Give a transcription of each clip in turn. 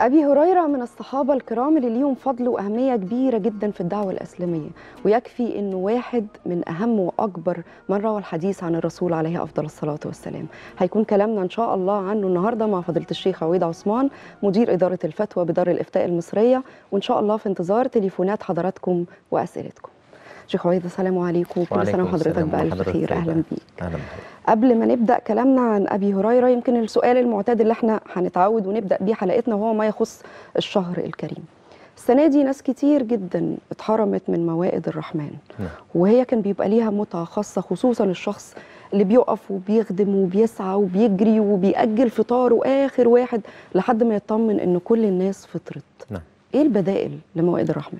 أبي هريرة من الصحابة الكرام اللي ليهم فضل وأهمية كبيرة جدا في الدعوة الإسلامية ويكفي أنه واحد من أهم وأكبر من روى الحديث عن الرسول عليه أفضل الصلاة والسلام هيكون كلامنا إن شاء الله عنه النهاردة مع فضيلة الشيخ عويد عثمان مدير إدارة الفتوى بدار الإفتاء المصرية وإن شاء الله في انتظار تليفونات حضراتكم وأسئلتكم شيخ عويض السلام عليكم وكل سنه وحضرتك بألف خير اهلا بيك اهلا قبل ما نبدا كلامنا عن ابي هريره يمكن السؤال المعتاد اللي احنا هنتعود ونبدا بيه حلقتنا وهو ما يخص الشهر الكريم السنه دي ناس كتير جدا اتحرمت من موائد الرحمن نعم. وهي كان بيبقى ليها متعه خاصه خصوصا الشخص اللي بيقف وبيخدم وبيسعى وبيجري وبيأجل فطاره آخر واحد لحد ما يطمن إن كل الناس فطرت. نعم. إيه البدائل لموائد الرحمن؟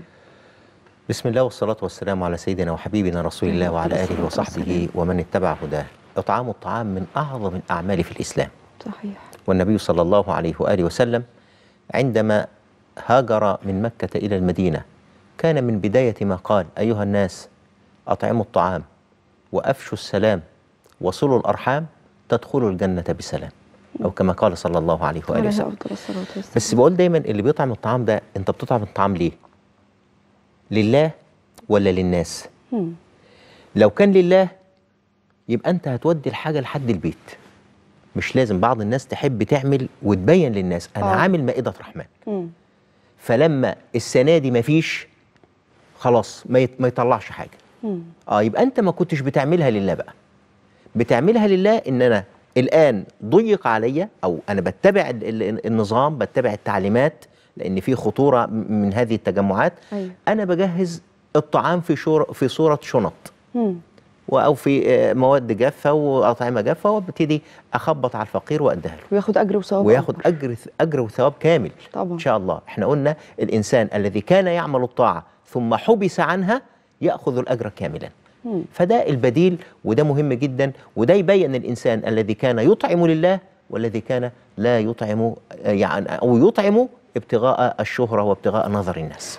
بسم الله والصلاة والسلام على سيدنا وحبيبنا رسول الله وعلى آله وصحبه ومن اتبع هداه إطعام الطعام من أعظم الأعمال في الإسلام صحيح والنبي صلى الله عليه وآله وسلم عندما هاجر من مكة إلى المدينة كان من بداية ما قال أيها الناس أطعموا الطعام وأفشوا السلام وصلوا الأرحام تدخلوا الجنة بسلام أو كما قال صلى الله عليه وآله وسلم بس بقول دايما اللي بيطعم الطعام ده أنت بتطعم الطعام ليه؟ لله ولا للناس مم. لو كان لله يبقى انت هتودي الحاجه لحد البيت مش لازم بعض الناس تحب تعمل وتبين للناس انا آه. عامل مائده رحمن مم. فلما السنه دي مفيش خلاص ما, يت... ما يطلعش حاجه مم. اه يبقى انت ما كنتش بتعملها لله بقى بتعملها لله ان انا الان ضيق عليا او انا بتبع النظام بتبع التعليمات لان في خطوره من هذه التجمعات أيوة. انا بجهز الطعام في شور في صوره شنط او في آه، مواد جافه واطعمه جافه وابتدي اخبط على الفقير واديها له وياخد اجر وثواب وياخد اجر اجر وثواب كامل طبعا ان شاء الله احنا قلنا الانسان الذي كان يعمل الطاعه ثم حبس عنها ياخذ الاجر كاملا مم. فده البديل وده مهم جدا وده يبين الانسان الذي كان يطعم لله والذي كان لا يطعم يعني أو يطعم ابتغاء الشهرة وابتغاء نظر الناس